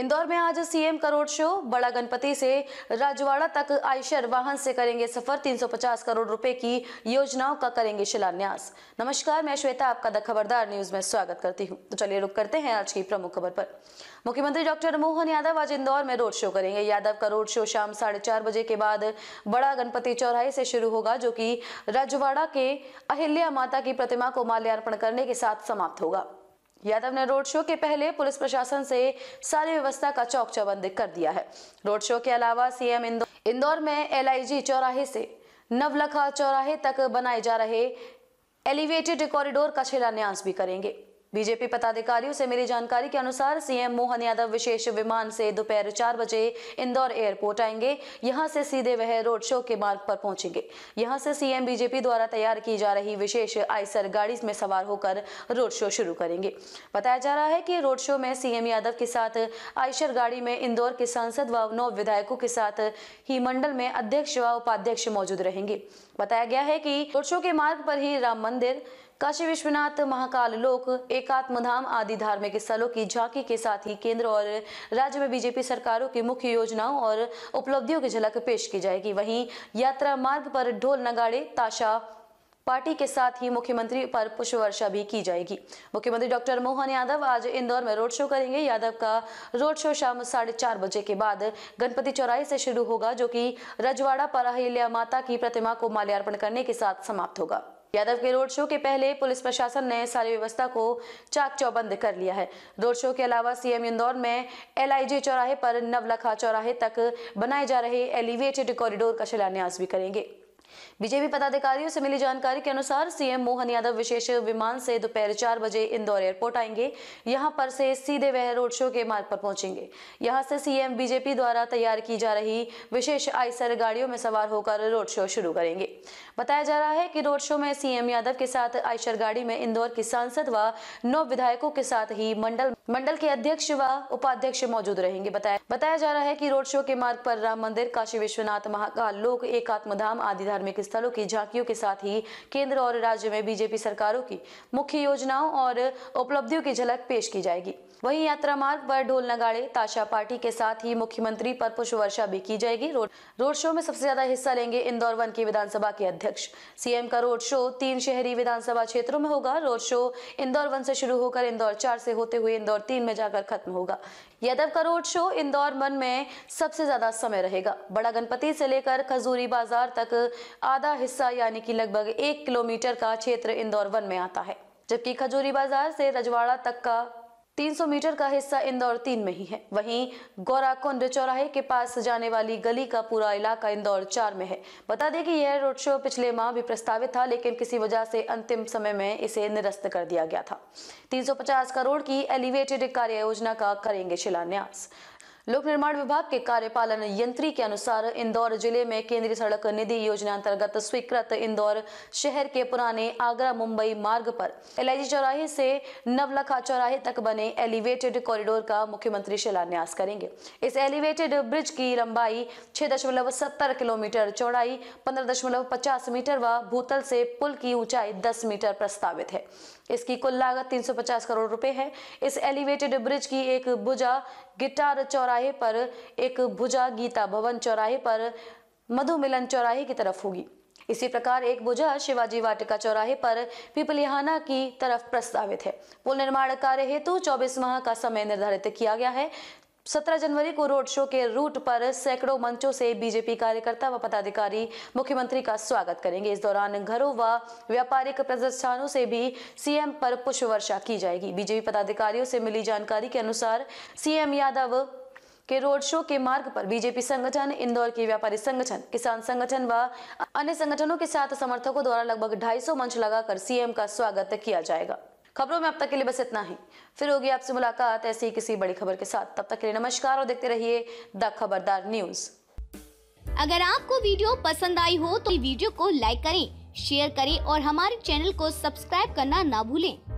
इंदौर में आज CM crore show बड़ा गणपति से राजवाड़ा तक आयशर वाहन से करेंगे सफर 350 करोड़ रुपए की योजनाओं का करेंगे शिलान्यास नमस्कार मैं श्वेता आपका द खबरदार न्यूज में स्वागत करती हूँ तो चलिए रुक करते हैं आज की प्रमुख खबर पर मुख्यमंत्री डॉक्टर मोहन यादव आज इंदौर में रोड शो करेंगे यादव का रोड शो शाम साढ़े चार बजे के बाद बड़ा गणपति चौराहे से शुरू होगा जो कि राजवाड़ा के अहिल्या माता की प्रतिमा को माल्यार्पण करने के साथ समाप्त होगा यादव ने रोड शो के पहले पुलिस प्रशासन से सारी व्यवस्था का चौक चौबंद कर दिया है रोड शो के अलावा सीएम इंदौर इंदौर में एलआईजी चौराहे से नवलखा चौराहे तक बनाए जा रहे एलिवेटेड कॉरिडोर का शिलान्यास भी करेंगे बीजेपी पदाधिकारियों से मिली जानकारी के अनुसार सीएम मोहन यादव विशेष विमान से दोपहर चार बजे इंदौर एयरपोर्ट आएंगे यहां से सीधे वह रोड शो के मार्ग पर पहुंचेंगे यहां से सीएम बीजेपी द्वारा तैयार की जा रही विशेष आइसर गाड़ी में सवार होकर रोड शो शुरू करेंगे बताया जा रहा है कि रोड शो में सीएम यादव के साथ आइसर गाड़ी में इंदौर के सांसद व नौ विधायकों के साथ ही मंडल में अध्यक्ष व उपाध्यक्ष मौजूद रहेंगे बताया गया है कि रोड शो के मार्ग पर ही राम मंदिर काशी विश्वनाथ महाकाल लोक एकात्मधाम आदि धार्मिक स्थलों की झांकी के साथ ही केंद्र और राज्य में बीजेपी सरकारों की मुख्य योजनाओं और उपलब्धियों की झलक पेश की जाएगी वहीं यात्रा मार्ग पर ढोल नगाड़े ताशा पार्टी के साथ ही मुख्यमंत्री पर पुष्प वर्षा भी की जाएगी मुख्यमंत्री डॉक्टर मोहन यादव आज इंदौर में रोड शो करेंगे यादव का रोड शो शाम साढ़े चार बजे के बाद गणपति चौराहे से शुरू होगा जो कि रजवाड़ा पर अहिल्या माता की प्रतिमा को माल्यार्पण करने के साथ समाप्त होगा यादव के रोड शो के पहले पुलिस प्रशासन ने सारी व्यवस्था को चाक चौबंद कर लिया है रोड शो के अलावा सीएम इंदौर में एलआईजी चौराहे पर नवलखा चौराहे तक बनाए जा रहे एलिवेटेड कॉरिडोर का शिलान्यास भी करेंगे बीजेपी पदाधिकारियों से मिली जानकारी के अनुसार सीएम मोहन यादव विशेष विमान से दोपहर चार बजे इंदौर एयरपोर्ट आएंगे यहां पर से सीधे वह रोड शो के मार्ग पर पहुंचेंगे यहां से सीएम बीजेपी द्वारा तैयार की जा रही विशेष आईसर गाड़ियों में सवार होकर रोड शो शुरू करेंगे बताया जा रहा है कि रोड शो में सीएम यादव के साथ आईसर गाड़ी में इंदौर के सांसद व नौ विधायकों के साथ ही मंडल मंडल के अध्यक्ष व उपाध्यक्ष मौजूद रहेंगे बताया बताया जा रहा है की रोड शो के मार्ग पर राम मंदिर काशी विश्वनाथ महाकाल लोक एकात्म धाम आदि धार्मिक स्थलों की झांकियों के साथ ही केंद्र और राज्य में बीजेपी सरकारों की मुख्य योजनाओं और उपलब्धियों की झलक पेश की जाएगी वहीं यात्रा मार्ग पर ढोल नगाड़े ताशा पार्टी के साथ ही मुख्यमंत्री पर पुष्प वर्षा भी की जाएगी रोड रोड शो में सबसे ज्यादा हिस्सा लेंगे इंदौर वन की विधानसभा के अध्यक्ष सीएम का रोड शो तीन शहरी विधानसभा क्षेत्रों में होगा रोड शो इंदौर वन से शुरू होकर इंदौर चार से होते हुए इंदौर तीन में जाकर खत्म होगा यादव का रोड शो इंदौर मन में सबसे ज्यादा समय रहेगा बड़ा गणपति से लेकर खजूरी बाजार तक आधा हिस्सा यानी कि लगभग एक किलोमीटर का क्षेत्र इंदौर वन में आता है जबकि खजूरी बाजार से रजवाड़ा तक का 300 मीटर का हिस्सा इंदौर तीन में ही है वहीं गौराकुंड चौराहे के पास जाने वाली गली का पूरा इलाका इंदौर चार में है बता दें कि यह रोड शो पिछले माह भी प्रस्तावित था लेकिन किसी वजह से अंतिम समय में इसे निरस्त कर दिया गया था 350 करोड़ की एलिवेटेड कार्य योजना का करेंगे शिलान्यास लोक निर्माण विभाग के कार्यपालन यंत्री के अनुसार इंदौर जिले में केंद्रीय सड़क निधि योजना अंतर्गत स्वीकृत इंदौर शहर के पुराने आगरा मुंबई मार्ग पर एल चौराहे से नवलखा चौराहे तक बने एलिवेटेड कॉरिडोर का मुख्यमंत्री शिलान्यास करेंगे इस एलिवेटेड ब्रिज की लंबाई छह किलोमीटर चौड़ाई पंद्रह मीटर व भूतल से पुल की ऊंचाई दस मीटर प्रस्तावित है इसकी कुल लागत तीन करोड़ रुपए है इस एलिवेटेड ब्रिज की एक बुजा गिटार चौराहे चौराहे पर एक भुजा गीता भवन चौराहे पर मधु मिलन चौराहे की तरफ होगी इसी प्रकार एक भुजा शिवाजी वाटिका चौराहे पर पिपलिहाना की तरफ प्रस्तावित है पुल निर्माण कार्य हेतु 24 माह का समय निर्धारित किया गया है 17 जनवरी को रोड शो के रूट पर सैकड़ों मंचों से बीजेपी कार्यकर्ता व पदाधिकारी मुख्यमंत्री का स्वागत करेंगे इस दौरान घरों व व्यापारिक प्रतिष्ठानों से भी सीएम पर पुष्प वर्षा की जाएगी बीजेपी पदाधिकारियों से मिली जानकारी के अनुसार सीएम यादव के रोड शो के मार्ग पर बीजेपी संगठन इंदौर के व्यापारी संगठन किसान संगठन व अन्य संगठनों के साथ समर्थकों द्वारा लगभग 250 मंच लगाकर सीएम का स्वागत किया जाएगा खबरों में अब तक के लिए बस इतना ही फिर होगी आपसे मुलाकात ऐसी किसी बड़ी खबर के साथ तब तक के लिए नमस्कार और देखते रहिए द खबरदार न्यूज अगर आपको वीडियो पसंद आई हो तो वीडियो को लाइक करें शेयर करें और हमारे चैनल को सब्सक्राइब करना ना भूलें